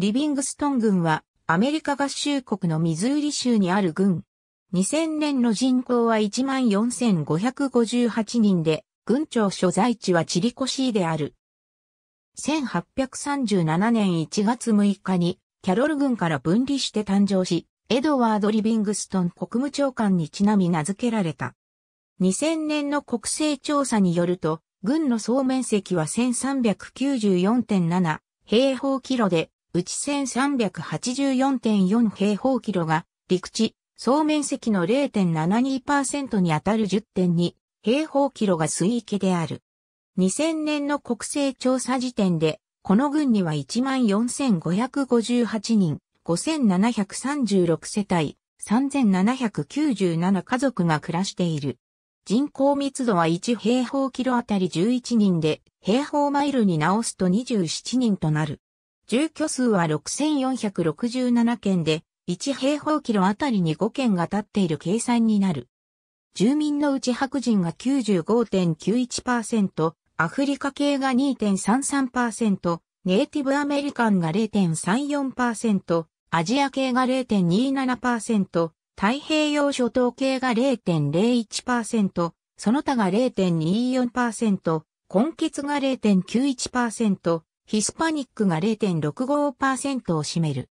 リビングストン郡はアメリカ合衆国のミズーリ州にある郡。2000年の人口は14,558人で、郡庁所在地はチリコシーである。1837年1月6日にキャロル郡から分離して誕生し、エドワード・リビングストン国務長官にちなみ名付けられた。2000年の国勢調査によると、軍の総面積は1394.7平方キロで、うち1384.4平方キロが陸地、総面積の0.72%にあたる10.2平方キロが水域である。2000年の国勢調査時点で、この群には14,558人、5,736世帯、3,797家族が暮らしている。人口密度は1平方キロあたり11人で、平方マイルに直すと27人となる。住居数は6467件で、1平方キロあたりに5件が建っている計算になる。住民のうち白人が95.91%、アフリカ系が2.33%、ネイティブアメリカンが0.34%、アジア系が0.27%、太平洋諸島系が0.01%、その他が0.24%、根結が0.91%、ヒスパニックが0.65%を占める。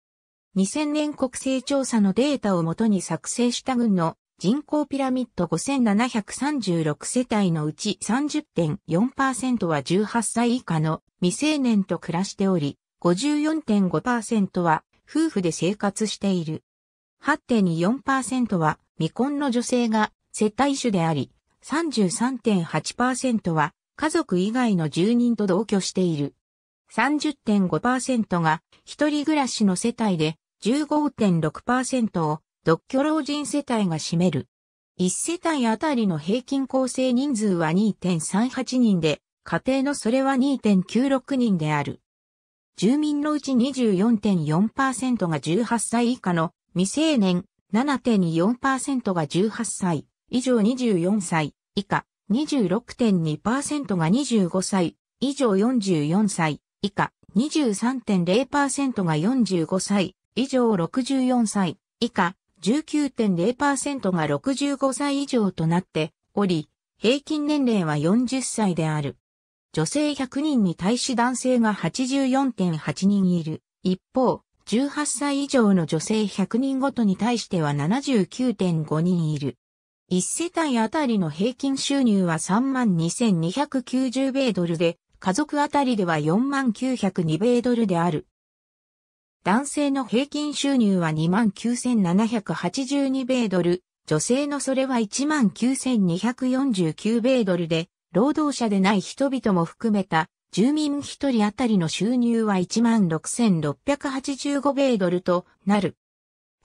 2000年国勢調査のデータをもとに作成した軍の人口ピラミッド5736世帯のうち30.4%は18歳以下の未成年と暮らしており、54.5%は夫婦で生活している。8.24%は未婚の女性が接待主であり、33.8%は家族以外の住人と同居している。30.5%が一人暮らしの世帯で15.6%を独居老人世帯が占める。1世帯あたりの平均構成人数は2.38人で、家庭のそれは2.96人である。住民のうち24.4%が18歳以下の未成年、7.4%が18歳以上24歳以下、26.2%が25歳以上44歳以下23.0%が45歳以上64歳以下19.0%が65歳以上となっており、平均年齢は40歳である。女性100人に対し男性が84.8人いる。一方、18歳以上の女性100人ごとに対しては79.5人いる。1世帯あたりの平均収入は32,290米ドルで、家族あたりでは4902万米ドルである。男性の平均収入は29,782万米ドル、女性のそれは19,249米ドルで、労働者でない人々も含めた住民一人あたりの収入は16,685米ドルとなる。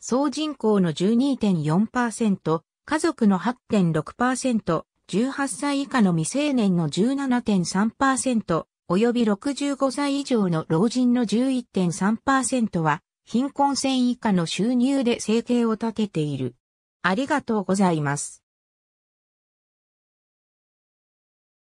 総人口の12.4%、家族の8.6%、18歳以下の未成年の17.3%、及び65歳以上の老人の11.3%は、貧困線以下の収入で生計を立てている。ありがとうございます。